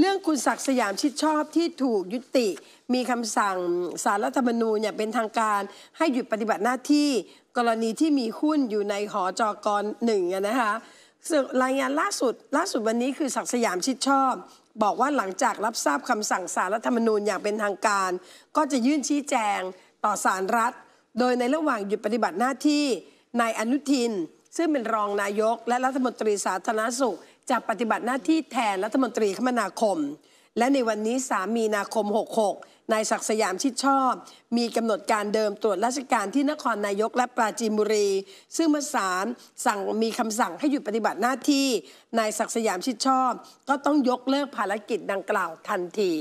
เรื่องคุณศักดิ์สยามชิดชอบที่ถูกยุติมีคำสั่งสารรัฐธรรมนูญนี่ยเป็นทางการให้หยุดปฏิบัติหน้าที่ กรณีที่มีหุ้นอยู่ในหอจอกรหนึ่งนะคะรายงานล่าสุดล่าสุดวันนี้คือศักดิ์สยามชิดชอบ บอกว่าหลังจากรับทราบคำสั่งสารรัฐธรรมนูญอย่างเป็นทางการ ก็จะยื่นชี้แจงต่อสารรัฐ โดยในระหว่างหยุดปฏิบัติหน้าที่นายอนุทิน ซึ่งเป็นรองนายก และรัฐมนตรีสาธารณสุขจะปฏิบัติหน้าที่แทนรัฐมนตรีคมนาคม และในวันนี้ 3 มีนาคม 66นายศักสยามชิดชอบ มีกำหนดการเดิมตรวจราชการที่นครนายกและปราจีนบุรี ซึ่งเมื่อศาลสั่งมีคำสั่งให้หยุดปฏิบัติหน้าที่นายศักสยามชิดชอบ ก็ต้องยกเลิกภารกิจดังกล่าวทันที